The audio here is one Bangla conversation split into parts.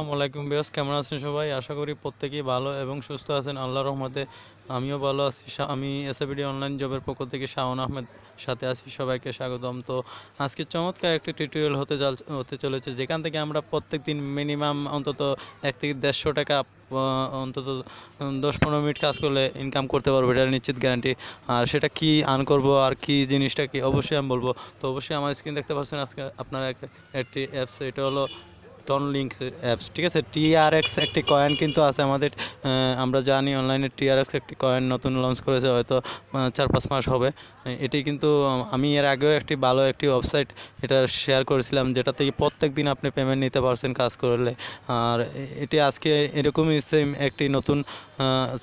আলাইকুম বেস কেমন আছেন সবাই আশা করি প্রত্যেকেই ভালো এবং সুস্থ আছেন আল্লাহ রহমতে আমিও ভালো আছি আমি এসএবিডি অনলাইন জবের পক্ষ থেকে শাওন আহমেদ সাথে আছি সবাইকে স্বাগতম তো আজকে চমৎকার একটি টিউটোরিয়াল হতে হতে চলেছে যেখান থেকে আমরা প্রত্যেক দিন মিনিমাম অন্তত এক থেকে দেড়শো টাকা অন্তত দশ পনেরো মিনিট কাজ করলে ইনকাম করতে পারবো এটা নিশ্চিত গ্যারান্টি আর সেটা কি আর্ন করবো আর কি জিনিসটা কি অবশ্যই আমি বলবো তো অবশ্যই আমার স্ক্রিন দেখতে পাচ্ছেন আজকে আপনার একটি অ্যাপস এটা হলো টন লিঙ্কস অ্যাপস ঠিক আছে টিআরএক্স একটি কয়েন কিন্তু আছে আমাদের আমরা জানি অনলাইনে টিআরএক্স একটি কয়েন নতুন লঞ্চ করেছে হয়তো চার পাঁচ মাস হবে এটি কিন্তু আমি এর আগেও একটি ভালো একটি ওয়েবসাইট এটা শেয়ার করেছিলাম যেটা থেকে প্রত্যেক দিন আপনি পেমেন্ট নিতে পারছেন কাজ করলে আর এটি আজকে এরকমই সেম একটি নতুন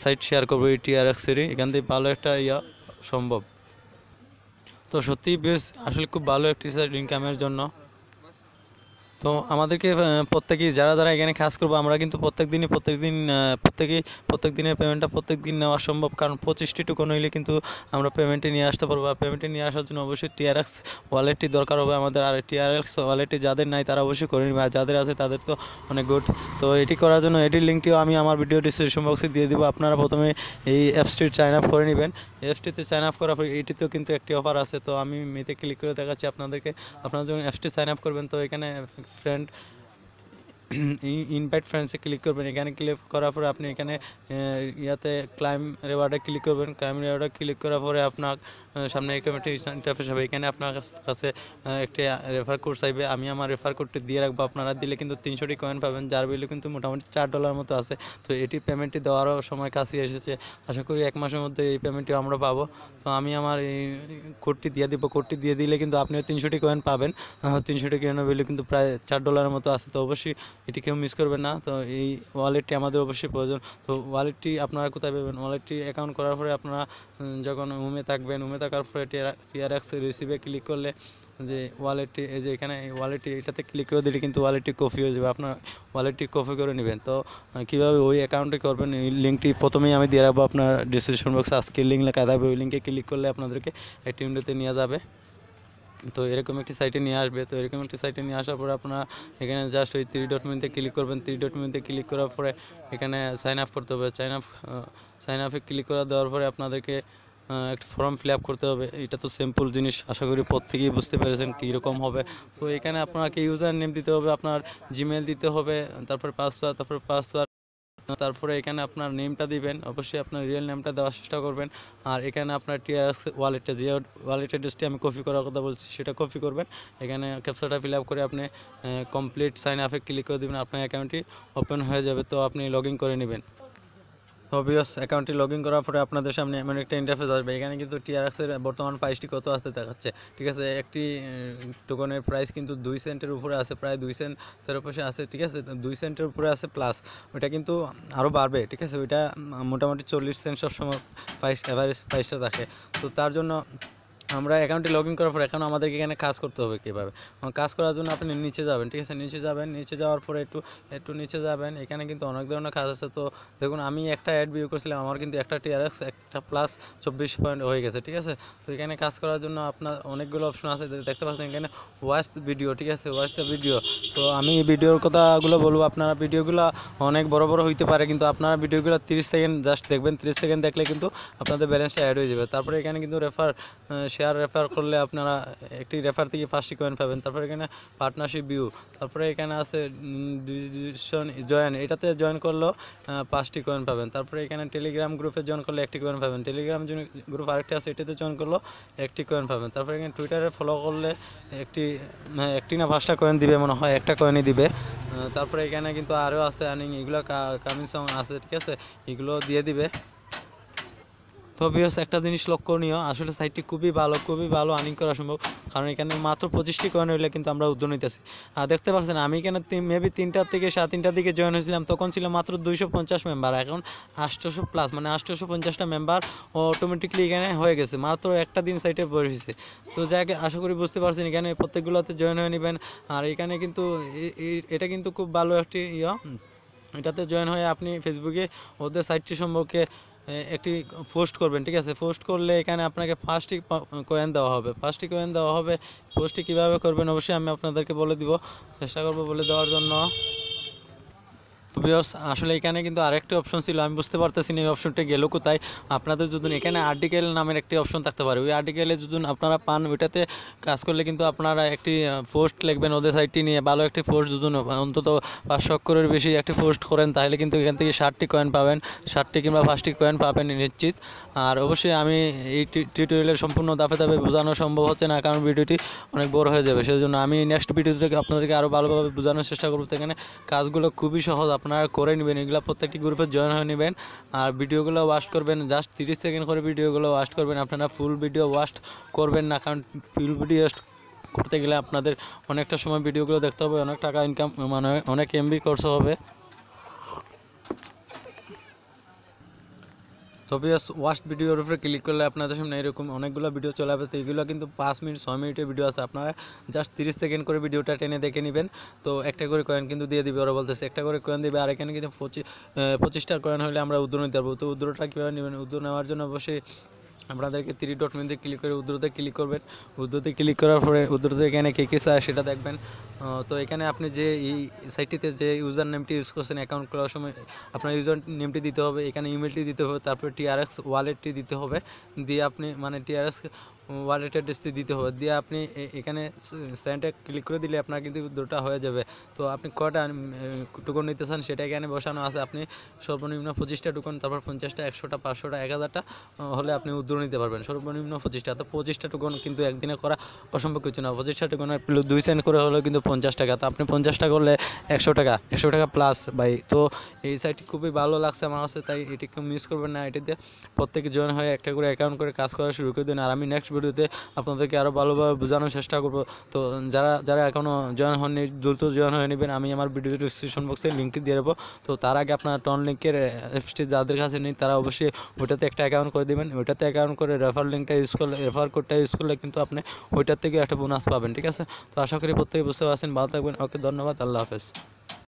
সাইট শেয়ার করবো এই টিআরএক্সেরই এখান থেকে ভালো একটা ইয়া সম্ভব তো সত্যিই বেশ আসলে খুব ভালো একটি সাইট ইনকামের জন্য তো আমাদেরকে প্রত্যেকেই যারা যারা এখানে কাজ করবো আমরা কিন্তু প্রত্যেক দিনই প্রত্যেক দিন প্রত্যেকেই প্রত্যেক দিনের পেমেন্টটা প্রত্যেক দিন নেওয়া সম্ভব কারণ পঁচিশটি টোকন হইলে কিন্তু আমরা পেমেন্টে নিয়ে আসতে পারবো আর পেমেন্টে নিয়ে আসার জন্য অবশ্যই টিআরএক্স ওয়ালেটটি দরকার হবে আমাদের আর টিআরএক্স ওয়ালেটটি যাদের নাই তারা অবশ্যই করে নেবে আর যাদের আছে তাদের তো অনেক গুড তো এটি করার জন্য এটির লিঙ্কটিও আমি আমার ভিডিও ডিসক্রিপশন বক্সে দিয়ে দেবো আপনারা প্রথমে এই অ্যাপসটির সাইন আপ করে নেবেন অ্যাপসটিতে সাইন আপ করার পর এটিতেও কিন্তু একটি অফার আছে তো আমি মেতে ক্লিক করে দেখাচ্ছি আপনাদেরকে আপনারা যখন অ্যাপসটি সাইন আপ করবেন তো এখানে friend ইনভাইট ফ্রেন্ডসে ক্লিক করবেন এখানে ক্লিক করার পরে আপনি এখানে ইয়াতে ক্লাইম রেওয়ার্ডে ক্লিক করবেন ক্লাইম রেওয়ার্ডে ক্লিক করার পরে আপনার সামনে এরকম একটা ইন্টারফেস হবে এখানে আপনার কাছে একটি রেফার কোড চাইবে আমি আমার রেফার কোডটি দিয়ে রাখবো আপনারা দিলে কিন্তু তিনশোটি কয়েন পাবেন যার বিলে কিন্তু মোটামুটি চার ডলার মতো আছে তো এটি পেমেন্টটি দেওয়ারও সময় কাছে এসেছে আশা করি এক মাসের মধ্যে এই পেমেন্টটি আমরা পাবো তো আমি আমার এই কোডটি দিয়ে দিব কোডটি দিয়ে দিলে কিন্তু আপনিও তিনশোটি কয়েন পাবেন তিনশোটি কয়েনের বিলু কিন্তু প্রায় চার ডলারের মতো আছে তো অবশ্যই এটি কেউ মিস করবেন না তো এই ওয়ালেটটি আমাদের অবশ্যই প্রয়োজন তো ওয়ালেটটি আপনারা কোথায় পাবেন ওয়ালেটটি অ্যাকাউন্ট করার পরে আপনারা যখন হোমে থাকবেন হোমে থাকার পরে টিআরএক্স রিসিভে ক্লিক করলে যে ওয়ালেটটি এই যে এখানে ওয়ালেটটি এটাতে ক্লিক করে দিলে কিন্তু ওয়ালেটটি কপি হয়ে যাবে আপনার ওয়ালেটটি কপি করে নেবেন তো কীভাবে ওই অ্যাকাউন্টে করবেন এই লিঙ্কটি প্রথমেই আমি দিয়ে রাখবো আপনার ডিসক্রিপশন বক্সে আজকের লিঙ্ক লেখা থাকবে ওই লিঙ্কে ক্লিক করলে আপনাদেরকে একটি উইন্ডোতে নিয়ে যাবে তো এরকম একটি সাইটে নিয়ে আসবে তো এরকম একটি সাইটে নিয়ে আসার পরে আপনারা এখানে জাস্ট ওই থ্রি ডট মিনিতে ক্লিক করবেন থ্রি ডট মিনিতে ক্লিক করার পরে এখানে সাইন আপ করতে হবে সাইন আপ সাইন আপে ক্লিক করা দেওয়ার পরে আপনাদেরকে একটা ফর্ম ফিল আপ করতে হবে এটা তো সিম্পল জিনিস আশা করি পর থেকেই বুঝতে পেরেছেন কীরকম হবে তো এখানে আপনাকে ইউজার নেম দিতে হবে আপনার জিমেল দিতে হবে তারপর পাসওয়ার্ড তারপর পাসওয়ার্ড তারপরে এখানে আপনার নেমটা দিবেন অবশ্যই আপনার রিয়েল নেমটা দেওয়ার চেষ্টা করবেন আর এখানে আপনার টিআরএস ওয়ালেটটা যে ওয়ালেট অ্যাড্রেসটি আমি কপি করার কথা বলছি সেটা কপি করবেন এখানে ক্যাপসাটা ফিল করে আপনি কমপ্লিট সাইন আপে ক্লিক করে দেবেন আপনার অ্যাকাউন্টটি ওপেন হয়ে যাবে তো আপনি লগ করে নেবেন হবিওস অ্যাকাউন্টটি লগ ইন করার পরে আপনাদের সামনে এমন একটা ইন্টারফেস আসবে এখানে কিন্তু টিআরএক্সের বর্তমান প্রাইসটি কত আছে দেখাচ্ছে ঠিক আছে একটি টোকনের প্রাইস কিন্তু দুই সেন্টের উপরে আছে প্রায় দুই সেন্ট তেরো পয়সা আছে ঠিক আছে দুই সেন্টের উপরে আছে প্লাস ওইটা কিন্তু আরও বাড়বে ঠিক আছে ওইটা মোটামুটি চল্লিশ সেন্ট সবসময় প্রাইস অ্যাভারেজ প্রাইসটা থাকে তো তার জন্য আমরা অ্যাকাউন্টে লগ ইন করার পর এখন আমাদেরকে এখানে কাজ করতে হবে কীভাবে কাজ করার জন্য আপনি নিচে যাবেন ঠিক আছে নিচে যাবেন নিচে যাওয়ার পরে একটু একটু নিচে যাবেন এখানে কিন্তু অনেক ধরনের কাজ আছে তো দেখুন আমি একটা অ্যাড ভিউ করছিলাম আমার কিন্তু একটা টিআরএক্স একটা প্লাস চব্বিশ পয়েন্ট হয়ে গেছে ঠিক আছে তো এখানে কাজ করার জন্য আপনার অনেকগুলো অপশন আছে দেখতে পাচ্ছেন এখানে ওয়াচ ভিডিও ঠিক আছে ওয়াচ দ্য ভিডিও তো আমি ভিডিওর কথাগুলো বলবো আপনারা ভিডিওগুলো অনেক বড় বড় হইতে পারে কিন্তু আপনারা ভিডিওগুলো তিরিশ সেকেন্ড জাস্ট দেখবেন তিরিশ সেকেন্ড দেখলে কিন্তু আপনাদের ব্যালেন্সটা অ্যাড হয়ে যাবে তারপরে এখানে কিন্তু রেফার শেয়ার রেফার করলে আপনারা একটি রেফার থেকে পাঁচটি কয়েন পাবেন তারপরে এখানে পার্টনারশিপ ভিউ তারপরে এখানে আছে ডিজিশন জয়েন এটাতে জয়েন করলেও পাঁচটি কয়েন পাবেন তারপরে এখানে টেলিগ্রাম গ্রুপে জয়েন করলে একটি কয়েন পাবেন টেলিগ্রাম গ্রুপ আরেকটি আছে এটাতে জয়েন করলো একটি কয়েন পাবেন তারপরে এখানে টুইটারে ফলো করলে একটি মানে একটি না পাঁচটা কয়েন দিবে মনে হয় একটা কয়েনই দিবে তারপরে এখানে কিন্তু আরও আছে আর্নিং এগুলো কামিং সং আছে ঠিক আছে এগুলো দিয়ে দিবে তো বিয়স একটা জিনিস লক্ষণীয় আসলে সাইটটি খুবই ভালো খুবই ভালো আর্নিং করা সম্ভব কারণ এখানে মাত্র পঁচিশটি কয়েন হইলে কিন্তু আমরা উদ্যোগ নিতেছি আর দেখতে পাচ্ছেন আমি এখানে মেবি তিনটার থেকে সাড়ে তিনটার দিকে জয়েন হয়েছিলাম তখন ছিল মাত্র দুইশো পঞ্চাশ মেম্বার এখন আটশোশো প্লাস মানে আটশোশো পঞ্চাশটা মেম্বার অটোমেটিকলি এখানে হয়ে গেছে মাত্র একটা দিন সাইটে বসেছে তো যাকে আশা করি বুঝতে পারছেন এখানে প্রত্যেকগুলোতে জয়েন হয়ে নেবেন আর এখানে কিন্তু এটা কিন্তু খুব ভালো একটি ইয়া এটাতে জয়েন হয়ে আপনি ফেসবুকে ওদের সাইটটি সম্পর্কে একটি পোস্ট করবেন ঠিক আছে পোস্ট করলে এখানে আপনাকে ফার্স্টই কয়েন দেওয়া হবে ফার্স্টই কয়েন দেওয়া হবে পোস্টটি কীভাবে করবেন অবশ্যই আমি আপনাদেরকে বলে দিব চেষ্টা করব বলে দেওয়ার জন্য ভিওর্স আসলে এখানে কিন্তু আরেকটি অপশন ছিল আমি বুঝতে পারতেছি না এই অপশনটা গেল কোথায় আপনাদের যদি এখানে আর্টিকেল নামের একটি অপশন থাকতে পারে ওই আর্টিকেলে যদি আপনারা পান ওইটাতে কাজ করলে কিন্তু আপনারা একটি পোস্ট লিখবেন ওদের সাইটটি নিয়ে ভালো একটি পোস্ট যদি অন্তত পাঁচশো অক্ষরের বেশি একটি পোস্ট করেন তাহলে কিন্তু এখান থেকে ষাটটি কয়েন পাবেন ষাটটি কিংবা পাঁচটি কয়েন পাবেন নিশ্চিত আর অবশ্যই আমি এই টিউটোরিয়ালের সম্পূর্ণ দাপে দাপে বোঝানো সম্ভব হচ্ছে না কারণ ভিডিওটি অনেক বড় হয়ে যাবে সেজন্য আমি নেক্সট ভিডিও থেকে আপনাদেরকে আরও ভালোভাবে বোঝানোর চেষ্টা করব এখানে কাজগুলো খুবই সহজ আপনারা করে নেবেন এগুলো প্রত্যেকটি গ্রুপে জয়েন হয়ে নেবেন আর ভিডিওগুলো ওয়াশ করবেন জাস্ট তিরিশ সেকেন্ড করে ভিডিওগুলো ওয়াশ করবেন আপনারা ফুল ভিডিও ওয়াশ করবেন না কারণ ফুল ভিডিও করতে গেলে আপনাদের অনেকটা সময় ভিডিওগুলো দেখতে হবে অনেক টাকা ইনকাম মানে অনেক এমবি খরচ হবে তবে ওয়াস্ট ভিডিওর উপরে ক্লিক করলে আপনাদের সামনে এরকম অনেকগুলো ভিডিও চলে আসবে তো এগুলো কিন্তু পাঁচ মিনিট ছয় মিনিটের ভিডিও আছে আপনারা জাস্ট তিরিশ সেকেন্ড করে ভিডিওটা টেনে দেখে নেবেন তো একটা করে কয়েন কিন্তু দিয়ে দিবে ওরা বলতেছে একটা করে কয়েন দিবে আর এখানে কিন্তু পঁচিশ পঁচিশটা কয়েন হলে আমরা উদ্র নিতে পারবো তো উদ্রটা কীভাবে নেবেন উদ্র নেওয়ার জন্য অবশ্যই আপনাদেরকে থ্রি ডট মেনুতে ক্লিক করে উদ্রতে ক্লিক করবেন উদ্রতে ক্লিক করার পরে উদ্রতে এখানে কে কে চায় সেটা দেখবেন তো এখানে আপনি যে এই সাইটটিতে যে ইউজার নেমটি ইউজ করছেন অ্যাকাউন্ট খোলার সময় আপনার ইউজার নেমটি দিতে হবে এখানে ইমেলটি দিতে হবে তারপরে টিআরএক্স ওয়ালেটটি দিতে হবে দিয়ে আপনি মানে টিআরএক্স ওয়ালেট অ্যাড্রেসটি দিতে হবে দিয়ে আপনি এখানে সেন্টে ক্লিক করে দিলে আপনার কিন্তু দুটা হয়ে যাবে তো আপনি কটা টুকন নিতে চান সেটা এখানে বসানো আছে আপনি সর্বনিম্ন পঁচিশটা টুকন তারপর পঞ্চাশটা একশোটা পাঁচশোটা এক হাজারটা হলে আপনি উদ্যোগ নিতে পারবেন সর্বনিম্ন পঁচিশটা তো পঁচিশটা টুকন কিন্তু একদিনে করা অসম্ভব কিছু না পঁচিশটা টুকনের দুই সেন্ট করে হলেও কিন্তু পঞ্চাশ টাকা তো আপনি পঞ্চাশ টাকা করলে একশো টাকা একশো টাকা প্লাস ভাই তো এই সাইটটি খুবই ভালো লাগছে আমার কাছে তাই এটি কেউ মিস করবেন না এটিতে প্রত্যেকে জয়েন হয়ে একটা করে অ্যাকাউন্ট করে কাজ করা শুরু করে দিন আর আমি নেক্সট ভিডিওতে আপনাদেরকে আরও ভালোভাবে বোঝানোর চেষ্টা করবো তো যারা যারা এখনও জয়েন হননি দ্রুত জয়েন হয়ে নেবেন আমি আমার ভিডিওটি ডিসক্রিপশন বক্সে লিঙ্ক দিয়ে দেবো তো তার আগে আপনার টন লিঙ্কের অ্যাপসটি যাদের কাছে নেই তারা অবশ্যই ওইটাতে একটা অ্যাকাউন্ট করে দেবেন ওইটাতে অ্যাকাউন্ট করে রেফার লিঙ্কটা ইউজ করলে রেফার কোডটা ইউজ করলে কিন্তু আপনি ওইটার থেকে একটা বোনাস পাবেন ঠিক আছে তো আশা করি প্রত্যেকে বুঝতে আছেন ভালো থাকবেন ওকে ধন্যবাদ আল্লাহ হাফেজ